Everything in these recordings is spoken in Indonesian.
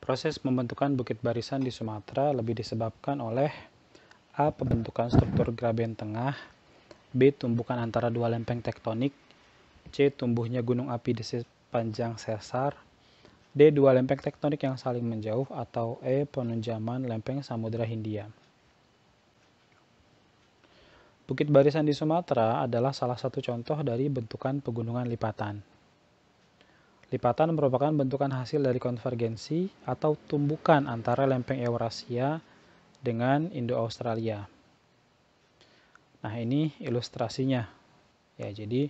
Proses pembentukan bukit barisan di Sumatera lebih disebabkan oleh A. Pembentukan struktur graben tengah B. Tumbukan antara dua lempeng tektonik C. Tumbuhnya gunung api di sepanjang sesar D. Dua lempeng tektonik yang saling menjauh atau E. Penunjaman lempeng samudera Hindia Bukit barisan di Sumatera adalah salah satu contoh dari bentukan pegunungan lipatan. Lipatan merupakan bentukan hasil dari konvergensi atau tumbukan antara lempeng Eurasia dengan Indo-Australia. Nah, ini ilustrasinya. Ya, jadi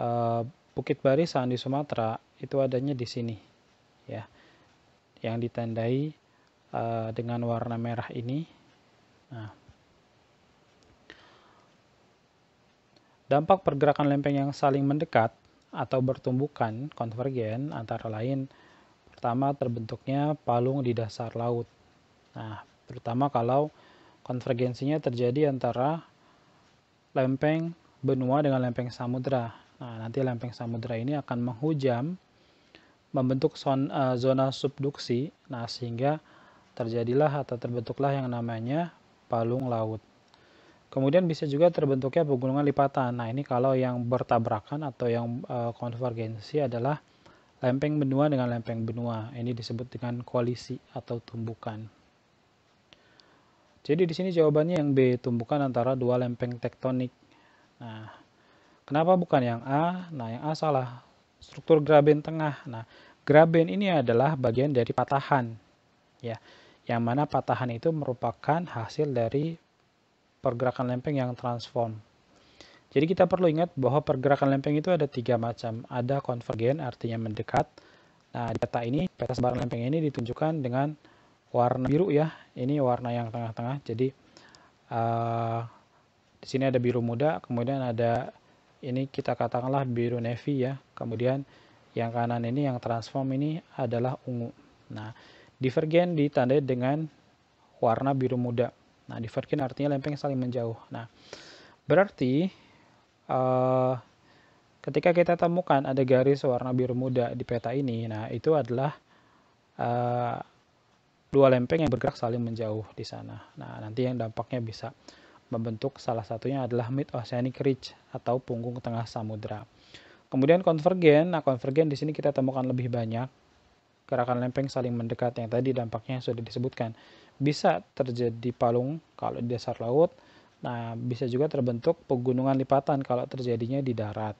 eh, Bukit Barisan di Sumatera itu adanya di sini. Ya. Yang ditandai eh, dengan warna merah ini. Nah, dampak pergerakan lempeng yang saling mendekat atau bertumbukan konvergen antara lain pertama terbentuknya palung di dasar laut. Nah, terutama kalau konvergensinya terjadi antara lempeng benua dengan lempeng samudra. Nah, nanti lempeng samudra ini akan menghujam membentuk eh, zona subduksi. Nah, sehingga terjadilah atau terbentuklah yang namanya palung laut. Kemudian bisa juga terbentuknya pegunungan lipatan. Nah, ini kalau yang bertabrakan atau yang e, konvergensi adalah lempeng benua dengan lempeng benua. Ini disebut dengan koalisi atau tumbukan. Jadi di sini jawabannya yang B, tumbukan antara dua lempeng tektonik. Nah, kenapa bukan yang A? Nah, yang A salah. Struktur graben tengah. Nah, graben ini adalah bagian dari patahan. Ya, yang mana patahan itu merupakan hasil dari pergerakan lempeng yang transform. Jadi kita perlu ingat bahwa pergerakan lempeng itu ada tiga macam. Ada konvergen artinya mendekat. Nah, data ini, peta sebaran lempeng ini ditunjukkan dengan warna biru ya. Ini warna yang tengah-tengah. Jadi uh, di sini ada biru muda, kemudian ada ini kita katakanlah biru navy ya. Kemudian yang kanan ini yang transform ini adalah ungu. Nah, divergen ditandai dengan warna biru muda. Nah, divergen artinya lempeng yang saling menjauh. Nah, berarti uh, ketika kita temukan ada garis warna biru muda di peta ini, nah itu adalah uh, dua lempeng yang bergerak saling menjauh di sana. Nah, nanti yang dampaknya bisa membentuk salah satunya adalah mid oceanic ridge atau punggung tengah samudra. Kemudian konvergen, nah konvergen di sini kita temukan lebih banyak gerakan lempeng saling mendekat yang tadi dampaknya sudah disebutkan. Bisa terjadi palung kalau di dasar laut, nah bisa juga terbentuk pegunungan lipatan kalau terjadinya di darat.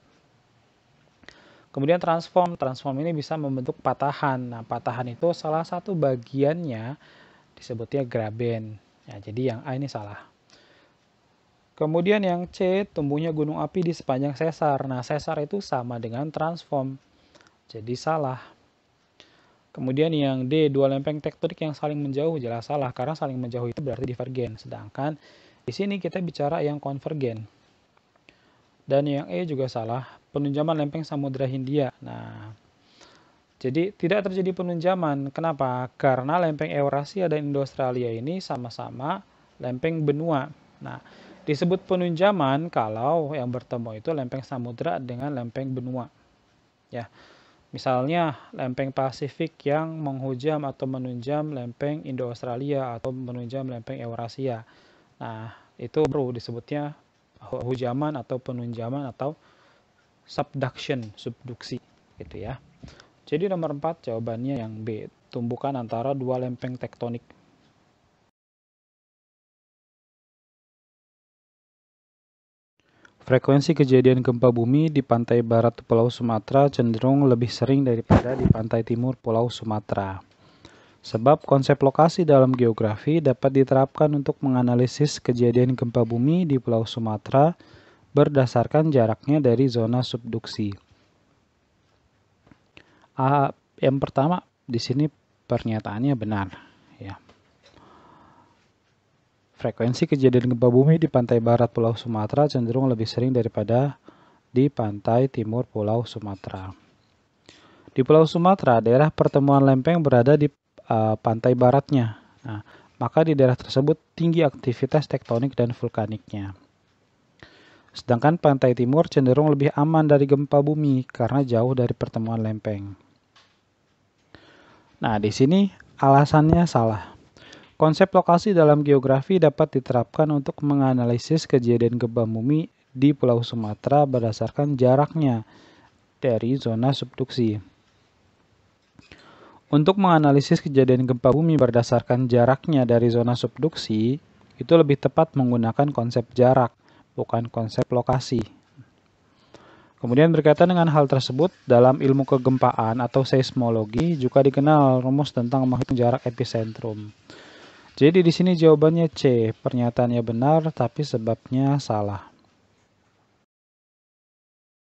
Kemudian transform, transform ini bisa membentuk patahan. Nah, patahan itu salah satu bagiannya disebutnya graben. Ya, jadi yang A ini salah. Kemudian yang C, tumbuhnya gunung api di sepanjang sesar. Nah, sesar itu sama dengan transform. Jadi salah. Kemudian yang D, dua lempeng tektonik yang saling menjauh jelas salah karena saling menjauh itu berarti divergen. Sedangkan di sini kita bicara yang konvergen. Dan yang E juga salah, penunjaman lempeng Samudra Hindia. Nah, jadi tidak terjadi penunjaman. Kenapa? Karena lempeng Eurasia dan Indo-Australia ini sama-sama lempeng benua. Nah, disebut penunjaman kalau yang bertemu itu lempeng samudra dengan lempeng benua. Ya. Misalnya, lempeng Pasifik yang menghujam atau menunjam lempeng Indo-Australia atau menunjam lempeng Eurasia. Nah, itu baru disebutnya hujaman atau penunjaman atau subduction, subduksi gitu ya. Jadi nomor 4 jawabannya yang B, tumbukan antara dua lempeng tektonik. Frekuensi kejadian gempa bumi di pantai barat Pulau Sumatera cenderung lebih sering daripada di pantai timur Pulau Sumatera. Sebab konsep lokasi dalam geografi dapat diterapkan untuk menganalisis kejadian gempa bumi di Pulau Sumatera berdasarkan jaraknya dari zona subduksi. A, ah, yang pertama, di sini pernyataannya benar. Frekuensi kejadian gempa bumi di pantai barat Pulau Sumatera cenderung lebih sering daripada di pantai timur Pulau Sumatera. Di Pulau Sumatera, daerah pertemuan lempeng berada di uh, pantai baratnya. Nah, maka di daerah tersebut tinggi aktivitas tektonik dan vulkaniknya. Sedangkan pantai timur cenderung lebih aman dari gempa bumi karena jauh dari pertemuan lempeng. Nah, di sini alasannya salah. Konsep lokasi dalam geografi dapat diterapkan untuk menganalisis kejadian gempa bumi di Pulau Sumatera berdasarkan jaraknya dari zona subduksi. Untuk menganalisis kejadian gempa bumi berdasarkan jaraknya dari zona subduksi, itu lebih tepat menggunakan konsep jarak, bukan konsep lokasi. Kemudian berkaitan dengan hal tersebut, dalam ilmu kegempaan atau seismologi juga dikenal rumus tentang menghitung jarak epicentrum. Jadi di sini jawabannya C, pernyataannya benar tapi sebabnya salah.